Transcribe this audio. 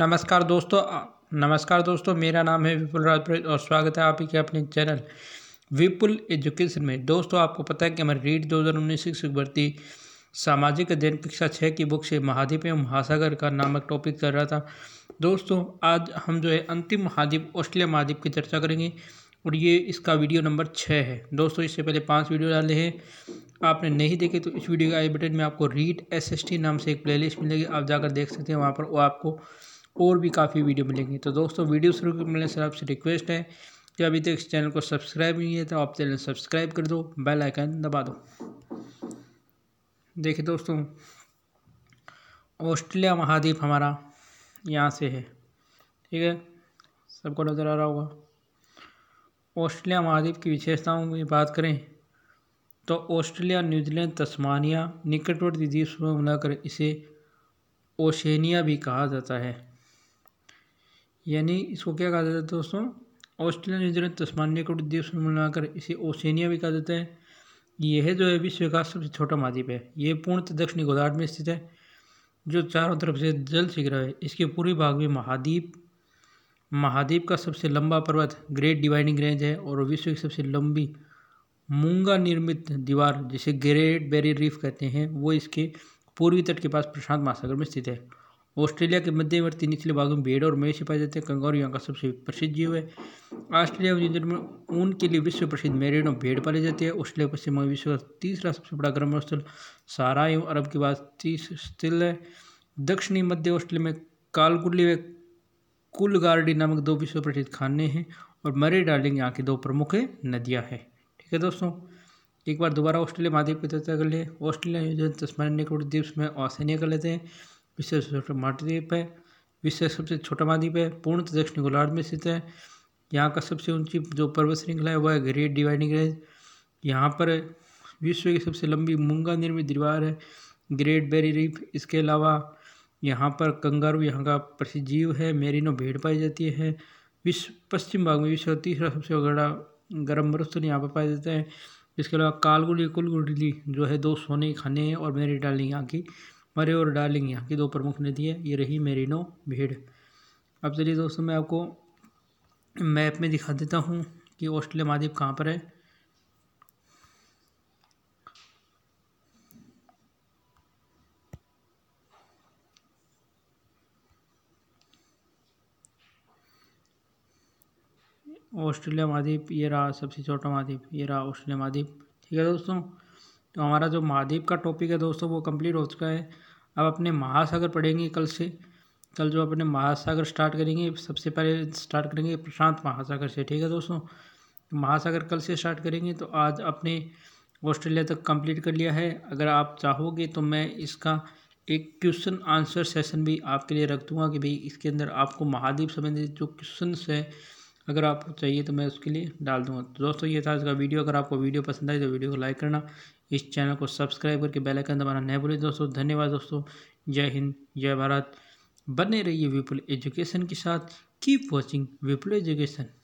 नमस्कार दोस्तों नमस्कार दोस्तों मेरा नाम है विपुल राजपुरोहित और स्वागत है आप ही के अपने चैनल विपुल एजुकेशन में दोस्तों आपको पता है कि हमारी रीड दो हज़ार उन्नीस शिक्षक भर्ती सामाजिक अध्ययन कक्षा छः की बुक से महाद्वीप एवं महासागर का नामक टॉपिक चल रहा था दोस्तों आज हम जो है अंतिम महाद्वीप ऑस्ट्रेलिया महाद्वीप की चर्चा करेंगे और ये इसका वीडियो नंबर छः है दोस्तों इससे पहले पांच वीडियो डाले हैं आपने नहीं देखे तो इस वीडियो के आई बटन में आपको रीड एसएसटी नाम से एक प्लेलिस्ट मिलेगी आप जाकर देख सकते हैं वहाँ पर वो आपको और भी काफ़ी वीडियो मिलेंगी तो दोस्तों वीडियो शुरू मिलने से आपसे रिक्वेस्ट है कि अभी तक इस चैनल को सब्सक्राइब नहीं है तो आप चैनल सब्सक्राइब कर दो बेल आइकन दबा दो देखिए दोस्तों ऑस्ट्रेलिया महाद्वीप हमारा यहाँ से है ठीक है सबको नज़र आ रहा होगा ऑस्ट्रेलिया महाद्वीप की विशेषताओं की बात करें तो ऑस्ट्रेलिया न्यूजीलैंड तस्मानिया निकटवर्ती द्वीप समूह बनाकर इसे ओशेनिया भी कहा जाता है यानी इसको क्या कहा जाता है दोस्तों ऑस्ट्रेलिया न्यूजीलैंड तस्मानिया को द्वीप से मिलाकर इसे ओसेनिया भी कहा जाता है यह जो है विश्व का सबसे छोटा महाद्वीप है यह पूर्णतः दक्षिणी गोदाट में स्थित है जो चारों तरफ से जल शीघ्र है इसके पूर्वी भाग में महाद्वीप महाद्वीप का सबसे लंबा पर्वत ग्रेट डिवाइडिंग रेंज है और विश्व की सबसे लंबी मूंगा निर्मित दीवार जिसे ग्रेट बैरियर रीफ कहते हैं वो इसके पूर्वी तट के पास प्रशांत महासागर में स्थित है ऑस्ट्रेलिया के मध्यवर्ती निचले भागों में भेड़ और मवेशी पाए जाते हैं कंगारू यहाँ का सबसे प्रसिद्ध जीव है ऑस्ट्रेलिया और न्यूजीलैंड में ऊन के लिए विश्व प्रसिद्ध मेरेनो भेड़ पाले जाते हैं ऑस्ट्रेलिया पश्चिम विश्व का तीसरा सबसे बड़ा गर्म स्थल सारा एवं अरब के बाद तीस स्थल है दक्षिणी मध्य ऑस्ट्रेलिया में कालगुडली व कुलगार्डी नामक दो विश्व प्रसिद्ध खाने हैं और मरे डार्लिंग यहाँ की दो प्रमुख नदियाँ हैं ठीक है दोस्तों एक बार दोबारा ऑस्ट्रेलिया महाद्वीप की चर्चा कर लें ऑस्ट्रेलिया न्यूजीलैंड तस्मानिया के द्वीप में ऑसैनिया कर लेते हैं विश्व सबसे छोटा महाद्वीप है विश्व का सबसे छोटा महाद्वीप है पूर्णतः तो दक्षिण गोलार्ध में स्थित है यहाँ का सबसे ऊंची जो पर्वत श्रृंखला है वह है ग्रेट डिवाइडिंग रेंज यहाँ पर विश्व की सबसे लंबी मूंगा निर्मित दीवार है ग्रेट बेरी रीफ इसके अलावा यहाँ पर कंगारू यहाँ का प्रसिद्ध जीव है मेरिनो भेड़ पाई जाती है विश्व पश्चिम भाग में विश्व का तीसरा सबसे बड़ा गर्म मरुस्थल यहाँ पर पाया जाता है इसके अलावा कालगुड़ी कुलगुड़ी जो है दो सोने खाने और मेरी डालने यहाँ की मरे और डार्लिंग यहाँ की दो प्रमुख नदी है ये रही मेरीनो भीड़ अब चलिए दोस्तों मैं आपको मैप में दिखा देता हूँ कि ऑस्ट्रेलिया महाद्वीप कहाँ पर है ऑस्ट्रेलिया महाद्वीप ये रहा सबसे छोटा महाद्वीप ये रहा ऑस्ट्रेलिया महाद्वीप ठीक है दोस्तों तो हमारा जो महाद्वीप का टॉपिक है दोस्तों वो कंप्लीट हो चुका है अब अपने महासागर पढ़ेंगे कल से कल जो अपने महासागर स्टार्ट करेंगे सबसे पहले स्टार्ट करेंगे प्रशांत महासागर से ठीक है दोस्तों तो महासागर कल से स्टार्ट करेंगे तो आज अपने ऑस्ट्रेलिया तक कंप्लीट कर लिया है अगर आप चाहोगे तो मैं इसका एक क्वेश्चन आंसर सेशन भी आपके लिए रख दूंगा कि भाई इसके अंदर आपको महाद्वीप संबंधित जो क्वेश्चन है अगर आपको चाहिए तो मैं उसके लिए डाल दूँगा तो दोस्तों ये था इसका वीडियो अगर आपको वीडियो पसंद आई तो वीडियो को लाइक करना इस चैनल को सब्सक्राइब करके बेल आइकन दबाना नहीं भूलें दोस्तों धन्यवाद दोस्तों जय हिंद जय भारत बने रहिए विपुल एजुकेशन के साथ कीप वॉचिंग विपुल एजुकेशन